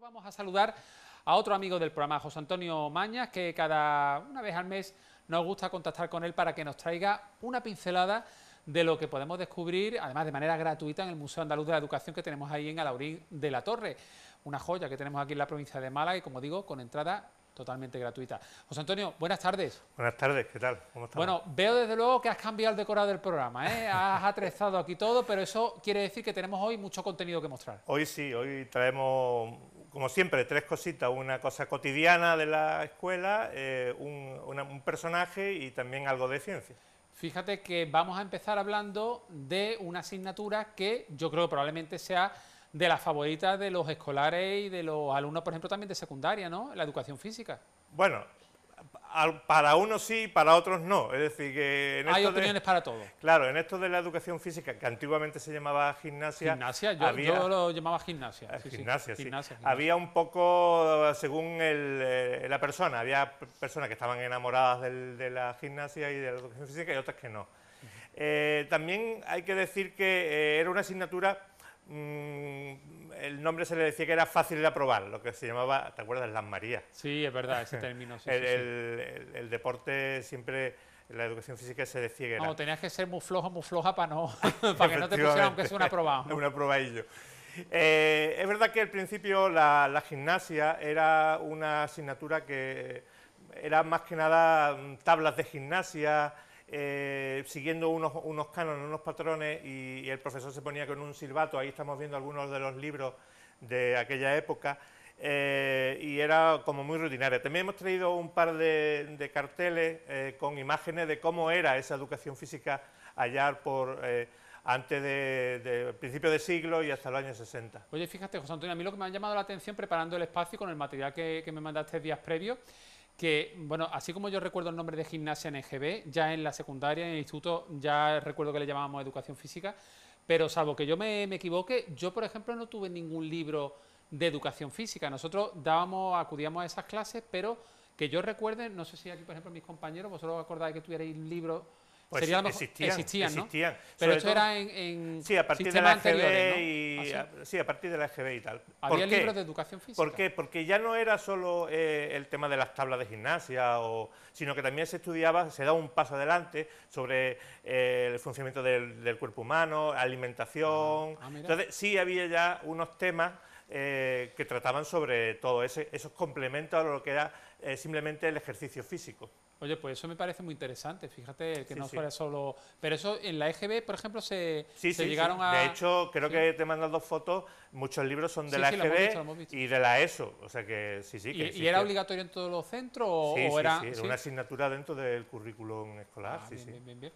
vamos a saludar a otro amigo del programa, José Antonio Mañas, que cada una vez al mes nos gusta contactar con él para que nos traiga una pincelada de lo que podemos descubrir, además de manera gratuita, en el Museo Andaluz de la Educación que tenemos ahí en Alaurín de la Torre, una joya que tenemos aquí en la provincia de Málaga y, como digo, con entrada totalmente gratuita. José Antonio, buenas tardes. Buenas tardes, ¿qué tal? ¿Cómo estás? Bueno, veo desde luego que has cambiado el decorado del programa, ¿eh? has atrezado aquí todo, pero eso quiere decir que tenemos hoy mucho contenido que mostrar. Hoy sí, hoy traemos como siempre, tres cositas, una cosa cotidiana de la escuela, eh, un, personaje y también algo de ciencia. Fíjate que vamos a empezar hablando de una asignatura que yo creo probablemente sea de las favoritas de los escolares y de los alumnos, por ejemplo, también de secundaria, ¿no? La educación física. Bueno, para unos sí, para otros no. Es decir, que... En Hay opiniones para todo. Claro, en esto de la educación física, que antiguamente se llamaba gimnasia... Gimnasia, yo, lo llamaba gimnasia. Eh, gimnasia, sí. Había un poco, según eh, la persona, había personas que estaban enamoradas de la gimnasia y de la educación física y otras que no. Eh, también hay que decir que era una asignatura mm, el nombre se le decía que era fácil de aprobar, lo que se llamaba, ¿te acuerdas? Las Marías. Sí, es verdad, ese término. Sí, el, deporte siempre, la educación física se decía que era... No, tenías que ser muy flojo, muy floja para, no, para que no te pusieran aunque sea una es una probadillo. Eh, es verdad que al principio la gimnasia era una asignatura que era más que nada mm, tablas de gimnasia, eh, siguiendo unos, unos cánones, unos patrones, y, el profesor se ponía con un silbato, ahí estamos viendo algunos de los libros de aquella época, eh, y era como muy rutinaria. También hemos traído un par de, carteles eh, con imágenes de cómo era esa educación física allá por antes del principio de siglo y hasta los años 60. Oye, fíjate, José Antonio, a mí lo que me ha llamado la atención preparando el espacio con el material que, que me mandaste días previos que, bueno, así como yo recuerdo el nombre de gimnasia en EGB, ya en la secundaria, en el instituto, ya recuerdo que le llamábamos educación física, pero salvo que yo me, me equivoque, yo, por ejemplo, no tuve ningún libro de educación física. Nosotros dábamos, acudíamos a esas clases, pero que yo recuerde, no sé si aquí, por ejemplo, mis compañeros, vosotros acordáis que tuvierais libro pues existían, existían, Pero esto era en, en, sí, a partir de la y, ¿Ah, sí, a partir de la y tal. Había libros de educación física. ¿Por qué? Porque ya no era solo eh, el tema de las tablas de gimnasia, o, sino que también se estudiaba, se daba un paso adelante sobre eh, el funcionamiento del, cuerpo humano, alimentación. Ah, ah, Entonces sí había ya unos temas eh, que trataban sobre todo esos complementos a lo que era simplemente el ejercicio físico. Oye, pues eso me parece muy interesante, fíjate, que no fuera solo... Pero eso en la EGB, por ejemplo, se, llegaron a... De hecho, creo que te mandan dos fotos, muchos libros son de la EGB y de la ESO, o sea que sí, sí. ¿Y, era obligatorio en todos los centros o, era...? era una asignatura dentro del currículum escolar, ah, Sí, bien, bien, bien,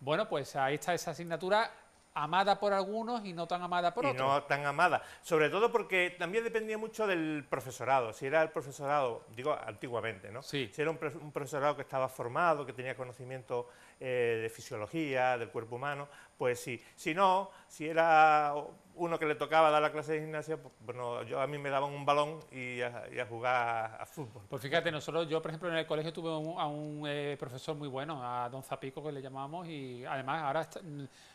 Bueno, pues ahí está esa asignatura amada por algunos y no tan amada por otros. y No tan amada, sobre todo porque también dependía mucho del profesorado, si era el profesorado, digo antiguamente, ¿no? Sí. Si era un, profesorado que estaba formado, que tenía conocimiento eh, de fisiología, del cuerpo humano, pues sí. Si no, si era uno que le tocaba dar la clase de gimnasia, pues, bueno, yo, a mí me daban un balón y a, a jugar a, fútbol. Pues fíjate, nosotros, yo por ejemplo en el colegio tuve a un eh, profesor muy bueno, a don Zapico que le llamamos, y además ahora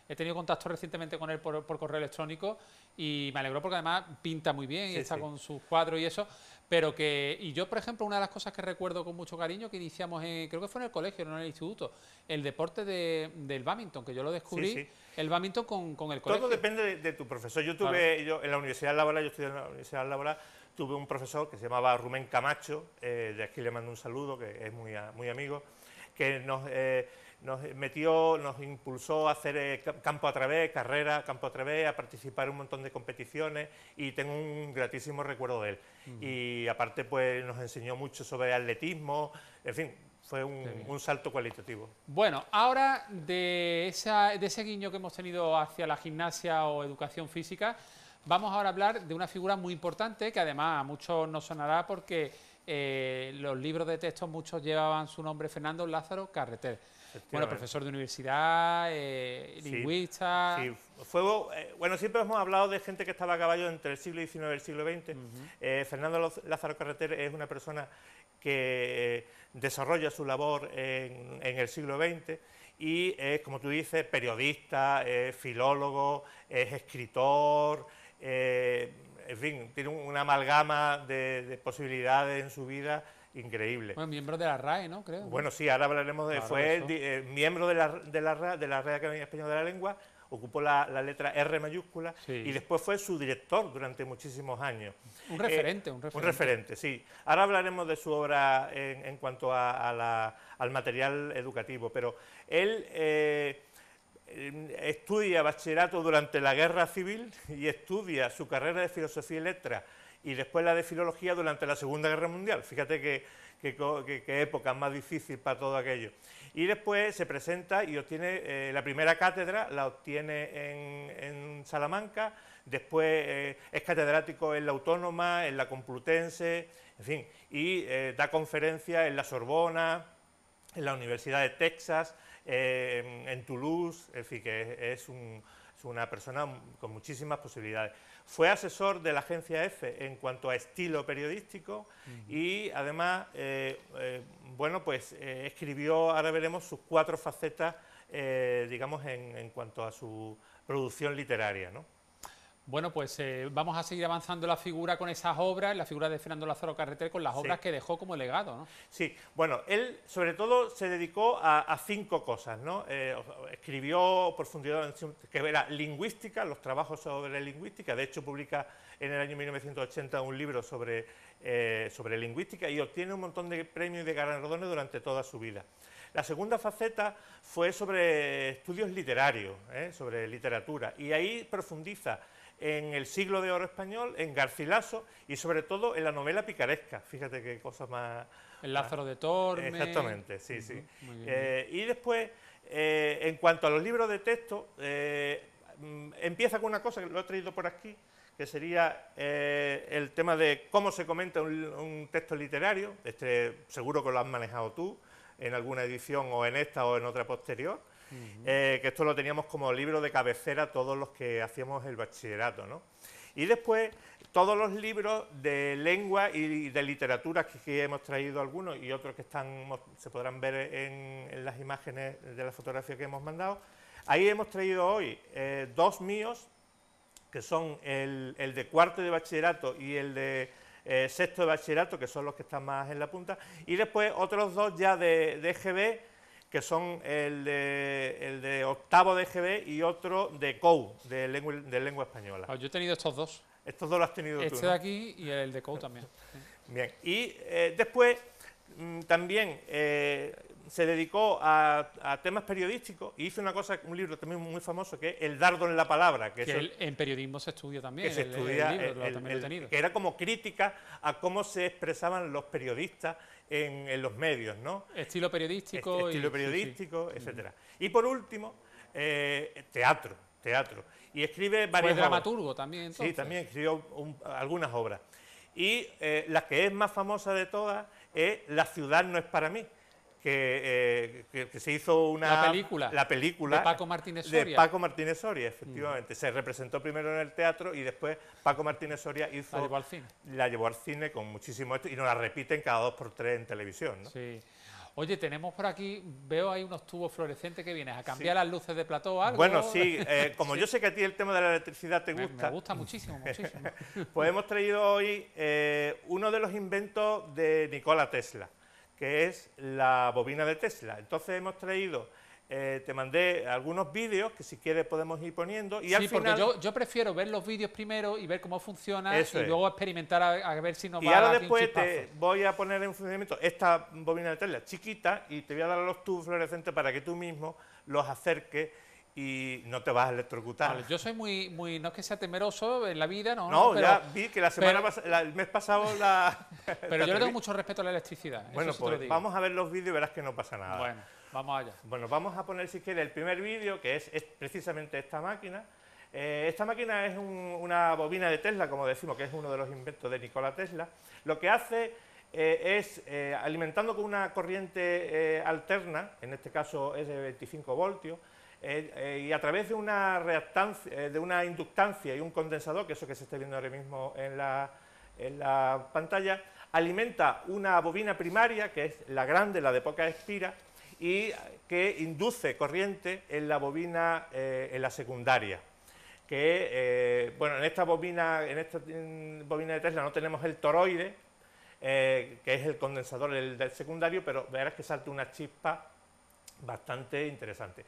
he tenido contacto recientemente con él por, correo electrónico y me alegró porque además pinta muy bien y está con sus cuadros y eso, pero que, y yo, por ejemplo, una de las cosas que recuerdo con mucho cariño que iniciamos, creo que fue en el colegio, no en el instituto, el deporte del badminton, que yo lo descubrí, el badminton con, el colegio. Todo depende de, tu profesor. Yo tuve, en la Universidad Laboral, yo estudié en la Universidad Laboral, tuve un profesor que se llamaba Rumén Camacho, eh, de aquí le mando un saludo, que es muy, muy amigo, que nos... Eh, nos metió, nos impulsó a hacer eh, campo a través, carrera, campo a través, a participar en un montón de competiciones y tengo un gratísimo recuerdo de él. Y aparte pues nos enseñó mucho sobre atletismo, en fin, fue un, salto cualitativo. Bueno, ahora de, ese guiño que hemos tenido hacia la gimnasia o educación física, vamos ahora a hablar de una figura muy importante que además a muchos nos sonará porque eh, los libros de texto muchos llevaban su nombre Fernando Lázaro Carreter bueno, profesor de universidad, eh, lingüista... Sí, Fue, eh, bueno, siempre hemos hablado de gente que estaba a caballo entre el siglo XIX y el siglo XX. Eh, Fernando Lázaro Carreter es una persona que desarrolla su labor en, el siglo XX y es, como tú dices, periodista, filólogo, es escritor, en fin, tiene una amalgama de posibilidades en su vida increíble. Bueno, miembro de la RAE, ¿no? Creo. Bueno, sí, ahora hablaremos de... fue eh, miembro de la, de la RAE, de la Academia Española de la Lengua, ocupó la, letra R mayúscula y después fue su director durante muchísimos años. Un referente, eh, un referente. Un referente, sí. Ahora hablaremos de su obra en, cuanto al material educativo, pero él eh, estudia bachillerato durante la guerra civil y estudia su carrera de filosofía y letra y después la de filología durante la Segunda Guerra Mundial. Fíjate qué época más difícil para todo aquello. Y después se presenta y obtiene eh, la primera cátedra, la obtiene en, Salamanca, después eh, es catedrático en la Autónoma, en la Complutense, en fin, y eh, da conferencias en la Sorbona, en la Universidad de Texas, en, Toulouse, en fin, que es una persona con muchísimas posibilidades. Fue asesor de la agencia EFE en cuanto a estilo periodístico y además, eh, eh, bueno, pues eh, escribió, ahora veremos, sus cuatro facetas, digamos, en, en, cuanto a su producción literaria, ¿no? Bueno, pues eh, vamos a seguir avanzando la figura con esas obras, la figura de Fernando Lázaro Carreter con las obras que dejó como legado, ¿no? Sí, bueno, él sobre todo se dedicó a, cinco cosas, ¿no? Eh, escribió profundidad, que era lingüística, los trabajos sobre la lingüística, de hecho publica en el año 1980 un libro sobre, eh, sobre lingüística y obtiene un montón de premios y de galardones durante toda su vida. La segunda faceta fue sobre estudios literarios, ¿eh? sobre literatura, y ahí profundiza en el siglo de oro español, en Garcilaso y sobre todo en la novela picaresca. Fíjate qué cosas más... El Lázaro de Tormes. Exactamente, sí, sí. Eh, y después, eh, en cuanto a los libros de texto, eh, mm, empieza con una cosa que lo he traído por aquí, que sería el tema de cómo se comenta un, texto literario, este seguro que lo has manejado tú, en alguna edición o en esta o en otra posterior, eh, que esto lo teníamos como libro de cabecera todos los que hacíamos el bachillerato. Y después todos los libros de lengua y de literatura que, que hemos traído algunos y otros que están, se podrán ver en, las imágenes de la fotografía que hemos mandado. Ahí hemos traído hoy eh, dos míos, que son el, el de cuarto de bachillerato y el de eh, sexto de bachillerato, que son los que están más en la punta, y después otros dos ya de, de que son el de, octavo de GB y otro de COU, de lengua, de lengua española. Ah, yo he tenido estos dos. Estos dos los has tenido este tú. Este de aquí y el de COU también. Bien, y eh, después mm, también eh, se dedicó a, temas periodísticos y hizo una cosa, un libro también muy famoso que es El dardo en la palabra. Que, en periodismo se estudia también. Que era como crítica a cómo se expresaban los periodistas en, los medios, ¿no? Estilo periodístico. estilo periodístico, mm. etcétera. Y por último, eh, teatro, teatro. Y escribe varios... dramaturgo también. Sí, también escribió algunas obras. Y eh, la que es más famosa de todas es La ciudad no es para mí eh, que, se hizo una... La película. De Paco Martínez Soria. De Paco Martínez Soria, mm. efectivamente. Se representó primero en el teatro y después Paco Martínez Soria La llevó al cine. La llevó al cine con muchísimo esto y nos la repiten cada dos por tres en televisión, Sí. Oye, tenemos por aquí, veo ahí unos tubos fluorescentes que vienes a cambiar las luces de plató o algo. Bueno, sí, eh, como yo sé que a ti el tema de la electricidad te gusta. Me, gusta muchísimo, muchísimo. pues hemos traído hoy eh, uno de los inventos de Nikola Tesla que es la bobina de Tesla. Entonces hemos traído, eh, te mandé algunos vídeos que si quieres podemos ir poniendo. Y sí, al porque yo, prefiero ver los vídeos primero y ver cómo funciona y luego experimentar a, ver si nos va a Y ahora después te voy a poner en funcionamiento esta bobina de Tesla chiquita y te voy a dar los tubos fluorescentes para que tú mismo los acerques y no te vas a electrocutar. yo soy muy, muy, no es que sea temeroso en la vida, no. No, ya vi que la semana el mes pasado la... pero yo le tengo mucho respeto a la electricidad. Bueno, pues vamos a ver los vídeos y verás que no pasa nada. Bueno, vamos allá. Bueno, vamos a poner si quieres el primer vídeo, que es, precisamente esta máquina. Eh, esta máquina es una bobina de Tesla, como decimos, que es uno de los inventos de Nikola Tesla. Lo que hace eh, es, eh, alimentando con una corriente alterna, en este caso es de 25 voltios, eh, eh, y a través de una, reactancia, eh, de una inductancia y un condensador, que es eso que se está viendo ahora mismo en la, pantalla, alimenta una bobina primaria, que es la grande, la de poca espira, y que induce corriente en la bobina, en la secundaria. Que, bueno, en esta bobina, en esta bobina de Tesla no tenemos el toroide, que es el condensador del secundario, pero verás que salta una chispa bastante interesante.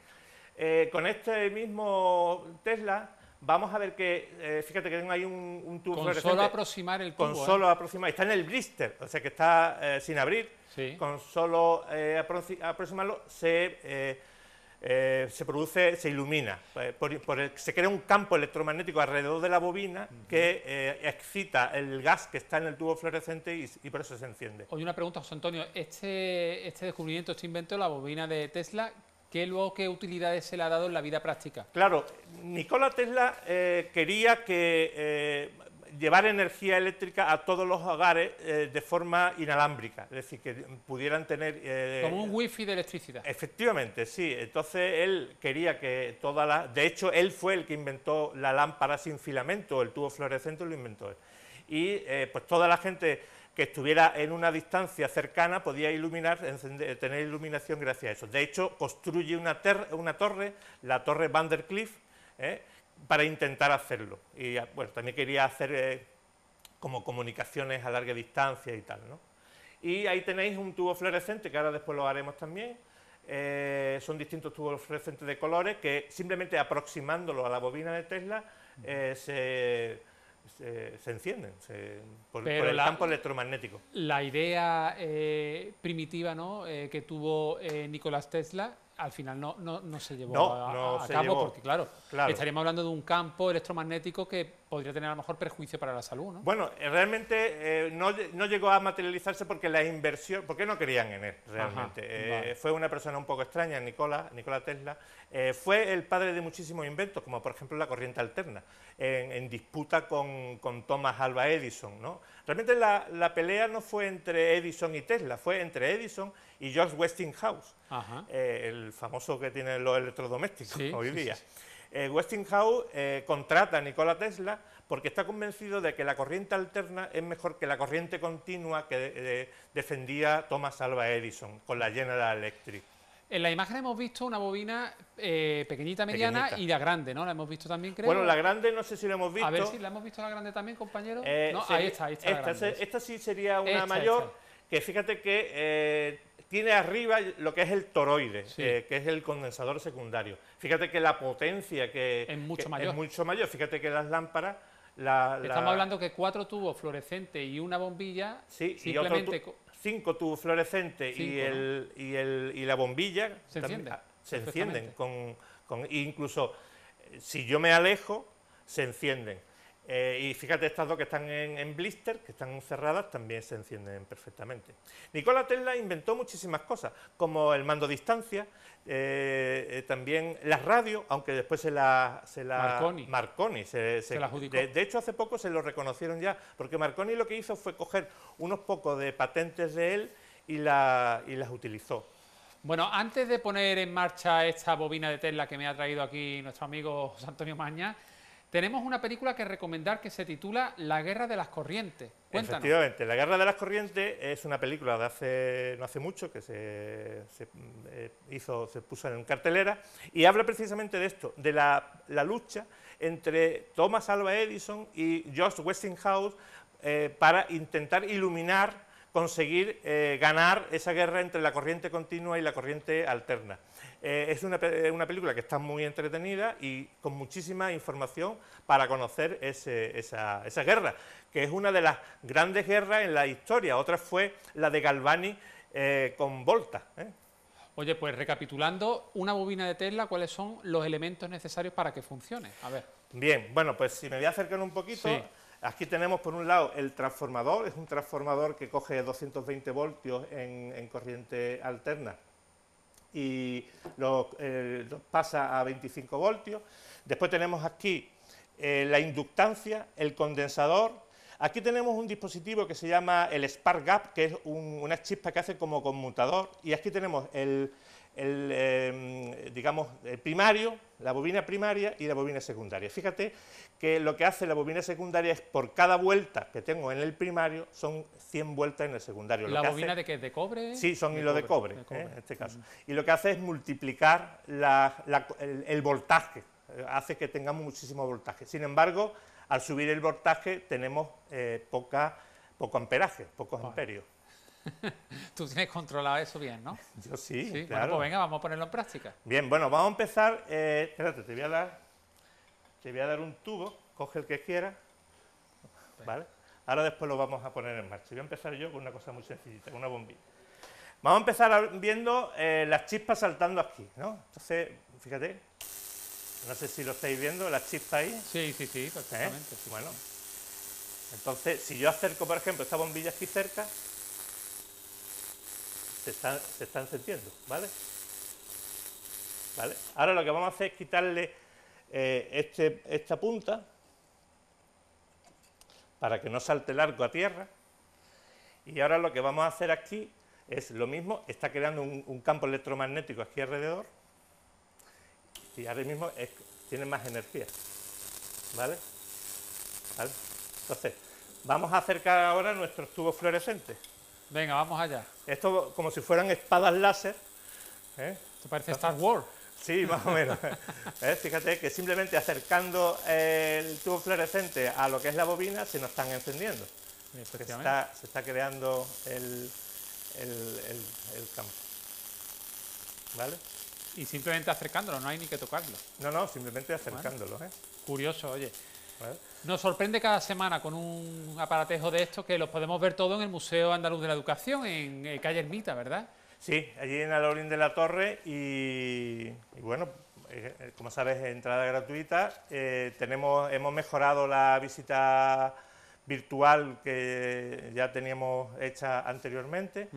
Eh, con este mismo Tesla vamos a ver que, eh, fíjate que tengo ahí un tubo Con solo aproximar el tubo. Con ¿eh? solo aproximar, está en el blister, o sea que está sin abrir. Con solo aproximarlo se, produce, se ilumina, se crea un campo electromagnético alrededor de la bobina que excita el gas que está en el tubo fluorescente y, por eso se enciende. Oye, una pregunta, José Antonio, este, este descubrimiento, este invento, la bobina de Tesla, ¿qué, luego, ¿qué utilidades se le ha dado en la vida práctica? Claro, Nikola Tesla eh, quería que eh, llevar energía eléctrica a todos los hogares eh, de forma inalámbrica, es decir, que pudieran tener... Como un wifi de electricidad. Efectivamente, sí. Entonces él quería que todas la, De hecho, él fue el que inventó la lámpara sin filamento, el tubo fluorescente lo inventó él. Y pues toda la gente que estuviera en una distancia cercana podía iluminar, tener iluminación gracias a eso. De hecho, construye una, torre, la torre Vandercliff, ¿eh? para intentar hacerlo. Y bueno, también quería hacer eh, como comunicaciones a larga distancia y tal. Y ahí tenéis un tubo fluorescente, que ahora después lo haremos también. Eh, son distintos tubos fluorescentes de colores que simplemente aproximándolo a la bobina de Tesla se se, encienden por, el campo electromagnético. La idea eh, primitiva ¿no? Eh, que tuvo eh, Nicolás Tesla al final no, no, se llevó a, cabo, porque claro, estaríamos hablando de un campo electromagnético que podría tener a lo mejor perjuicio para la salud, ¿no? Bueno, eh, realmente eh, no, llegó a materializarse porque la inversión, porque no querían en él realmente. Eh, fue una persona un poco extraña, Nikola, Tesla. fue el padre de muchísimos inventos, como por ejemplo la corriente alterna, en, disputa con, con, Thomas Alva Edison, ¿no? Realmente la, pelea no fue entre Edison y Tesla, fue entre Edison y George Westinghouse, el famoso que tiene los electrodomésticos hoy día. Eh, Westinghouse eh, contrata a Nikola Tesla porque está convencido de que la corriente alterna es mejor que la corriente continua que eh, defendía Thomas Alva Edison con la General Electric. En la imagen hemos visto una bobina pequeñita, mediana y la grande, ¿no? La hemos visto también, creo. Bueno, la grande no sé si la hemos visto. A ver si la hemos visto la grande también, compañero. no, ahí está, ahí está. Esta, la grande. esta sí sería una mayor que fíjate que eh, tiene arriba lo que es el toroide, eh, que es el condensador secundario. Fíjate que la potencia que es mucho, mayor. Fíjate que las lámparas... Estamos hablando que cuatro tubos fluorescentes y una bombilla sí, simplemente... Y Cinco tubos fluorescentes y, y, la bombilla... Se encienden. Ah, se encienden con, con... Incluso eh, si yo me alejo, se encienden. Eh, y fíjate, estas dos que están en, blister, que están cerradas, también se encienden perfectamente. Nikola Tesla inventó muchísimas cosas, como el mando a distancia, eh, eh, también las radios, aunque después se las... Marconi. Marconi se, De, hecho, hace poco se lo reconocieron ya, porque Marconi lo que hizo fue coger unos pocos de patentes de él y, y las utilizó. Bueno, antes de poner en marcha esta bobina de Tesla que me ha traído aquí nuestro amigo José Antonio Maña, tenemos una película que recomendar que se titula La Guerra de las Corrientes. Cuéntanos. Efectivamente, La Guerra de las Corrientes es una película de hace, no hace mucho que se, eh, hizo, se puso en cartelera y habla precisamente de esto, de la, lucha entre Thomas Alva Edison y George Westinghouse eh, para intentar iluminar conseguir eh, ganar esa guerra entre la corriente continua y la corriente alterna. Eh, es eh, una, película que está muy entretenida y con muchísima información para conocer esa, guerra, que es una de las grandes guerras en la historia. Otra fue la de Galvani eh, con Volta. Oye, pues recapitulando, una bobina de Tesla, ¿cuáles son los elementos necesarios para que funcione? A ver. Bien, bueno, pues si me voy a acercar un poquito, aquí tenemos por un lado el transformador, es un transformador que coge 220 voltios en corriente alterna y lo eh, pasa a 25 voltios. Después tenemos aquí eh, la inductancia, el condensador. Aquí tenemos un dispositivo que se llama el spark gap, que es una chispa que hace como conmutador. Y aquí tenemos el, el, em, digamos, el primario, la bobina primaria y la bobina secundaria. Fíjate que lo que hace la bobina secundaria es por cada vuelta que tengo en el primario son 100 vueltas en el secundario. Lo ¿La bobina de qué? ¿De cobre? Sí, son hilos de ¿eh? cobre, en este caso. Y lo que hace es multiplicar el, voltaje, eh, hace que tengamos muchísimo voltaje. Sin embargo, al subir el voltaje tenemos eh, poca, poco amperaje, pocos amperios. Tú tienes controlado eso bien, ¿no? Yo sí, Claro. Bueno, pues venga, vamos a ponerlo en práctica. Bien, bueno, vamos a empezar... Eh, espérate, te voy a dar... Te voy a dar un tubo, coge el que quieras, ¿vale? Ahora después lo vamos a poner en marcha. Voy a empezar yo con una cosa muy sencillita, con una bombilla. Vamos a empezar viendo eh, las chispas saltando aquí, ¿no? Entonces, fíjate, no sé si lo estáis viendo, las chispas ahí. Sí, sí, sí, ¿Eh? perfectamente. entonces, si yo acerco, por ejemplo, esta bombilla aquí cerca, se están sintiendo, ¿vale? ¿vale? Ahora lo que vamos a hacer es quitarle eh, este, esta punta para que no salte el arco a tierra. Y ahora lo que vamos a hacer aquí es lo mismo, está creando un, campo electromagnético aquí alrededor y ahora mismo tiene más energía, ¿vale? ¿vale? Entonces, vamos a acercar ahora nuestros tubos fluorescentes. Venga, vamos allá. Esto como si fueran espadas láser. ¿eh? ¿Te parece Star Wars? Sí, más o menos. ¿Eh? Fíjate que simplemente acercando el tubo fluorescente a lo que es la bobina se nos están encendiendo. Se está, se está, creando el, campo. ¿Vale? Y simplemente acercándolo, no hay ni que tocarlo. No, no, simplemente acercándolo. ¿eh? Curioso, oye. Nos sorprende cada semana con un aparatejo de estos que los podemos ver todos en el Museo Andaluz de la Educación, en, eh, calle Ermita, ¿verdad? Sí, allí en Alorín de la Torre y, bueno, eh, eh, como sabes, entrada gratuita. tenemos, hemos mejorado la visita virtual que ya teníamos hecha anteriormente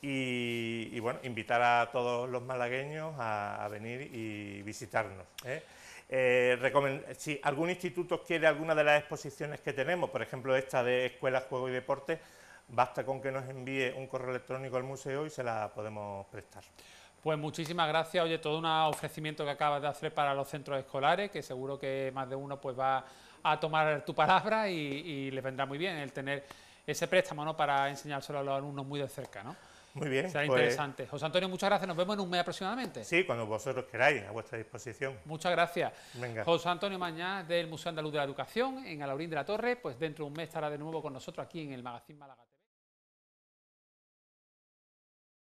y, bueno, invitar a todos los malagueños a, venir y visitarnos. ¿eh? Eh, si algún instituto quiere alguna de las exposiciones que tenemos, por ejemplo esta de Escuelas, Juego y Deporte, basta con que nos envíe un correo electrónico al museo y se la podemos prestar. Pues muchísimas gracias, oye, todo un ofrecimiento que acabas de hacer para los centros escolares, que seguro que más de uno pues va a tomar tu palabra y, les vendrá muy bien el tener ese préstamo para enseñárselo a los alumnos muy de cerca. Muy bien. Será pues interesante. José Antonio, muchas gracias. Nos vemos en un mes aproximadamente. Sí, cuando vosotros queráis, a vuestra disposición. Muchas gracias. Venga. José Antonio Mañá, del Museo Andaluz de la Educación, en Alaurín de la Torre, pues dentro de un mes estará de nuevo con nosotros aquí en el Magazín Málaga.